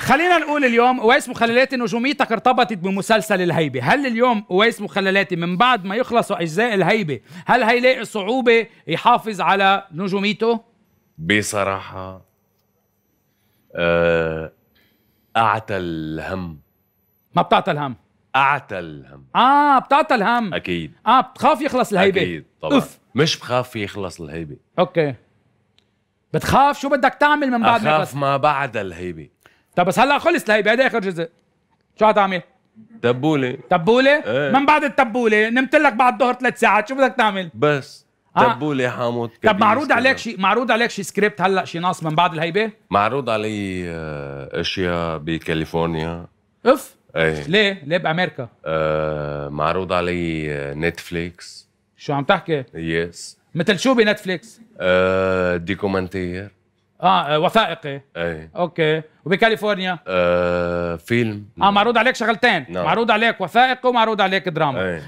خلينا نقول اليوم اويس مخللاتي نجوميتك ارتبطت بمسلسل الهيبه، هل اليوم اويس مخللاتي من بعد ما يخلصوا اجزاء الهيبه، هل هيلاقي صعوبه يحافظ على نجوميته؟ بصراحه أه الهم ما بتعتى الهم اعتى الهم اه بتعتى الهم اكيد اه بتخاف يخلص الهيبه اكيد طبعا أوف. مش بخاف يخلص الهيبه اوكي بتخاف شو بدك تعمل من بعد ما يخلص؟ بخاف ما بعد الهيبه طب بس هلا خلص لهي بعد اخر جزء شو هتعمل؟ تبوله تبوله؟ ايه. من بعد التبوله نمت لك بعد الظهر ثلاث ساعات شو بدك تعمل؟ بس آه. تبوله حامض طب معروض عليك شيء معروض عليك شيء سكريبت هلا شيء ناص من بعد الهيبه؟ معروض علي آه، اشياء بكاليفورنيا اف ايه ليه؟ ليه بامريكا؟ آه معروض علي نتفليكس آه، شو عم تحكي؟ يس مثل شو بنتفليكس؟ آه ديكومنتير آه،, اه وثائقي اي اوكي وبكاليفورنيا آه فيلم اه معروض عليك شغلتين نعم. معروض عليك وثائقي ومعروض عليك دراما أي.